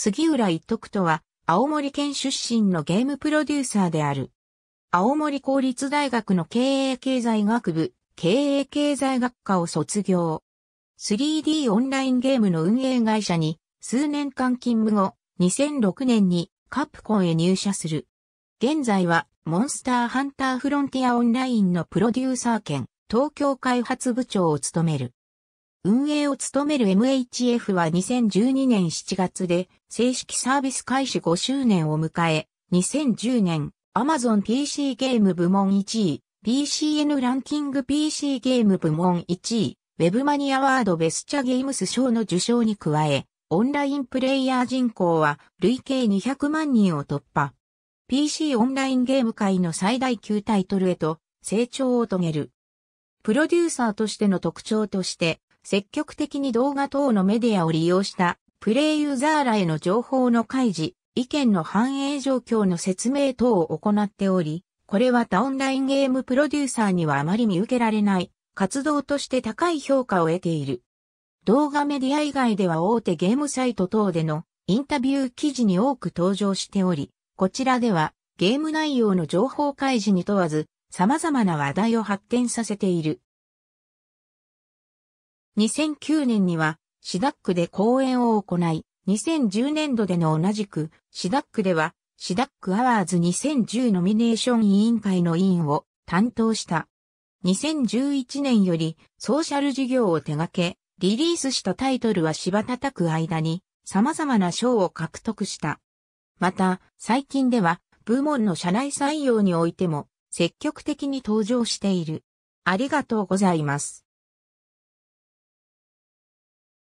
杉浦一徳とは、青森県出身のゲームプロデューサーである。青森公立大学の経営経済学部、経営経済学科を卒業。3D オンラインゲームの運営会社に数年間勤務後、2006年にカプコンへ入社する。現在はモンスターハンターフロンティアオンラインのプロデューサー兼東京開発部長を務める。運営を務める MHF は2012年7月で正式サービス開始5周年を迎え、2010年 Amazon PC ゲーム部門1位、PCN ランキング PC ゲーム部門1位、ウェブマニアワードベスチャゲームス賞の受賞に加え、オンラインプレイヤー人口は累計200万人を突破。PC オンラインゲーム界の最大級タイトルへと成長を遂げる。プロデューサーとしての特徴として、積極的に動画等のメディアを利用したプレイユーザーらへの情報の開示、意見の反映状況の説明等を行っており、これは他オンラインゲームプロデューサーにはあまり見受けられない活動として高い評価を得ている。動画メディア以外では大手ゲームサイト等でのインタビュー記事に多く登場しており、こちらではゲーム内容の情報開示に問わず様々な話題を発展させている。2009年には、シダックで講演を行い、2010年度での同じく、シダックでは、シダックアワーズ2010ノミネーション委員会の委員を担当した。2011年よりソーシャル事業を手掛け、リリースしたタイトルは芝叩く間に様々な賞を獲得した。また、最近では部門の社内採用においても積極的に登場している。ありがとうございます。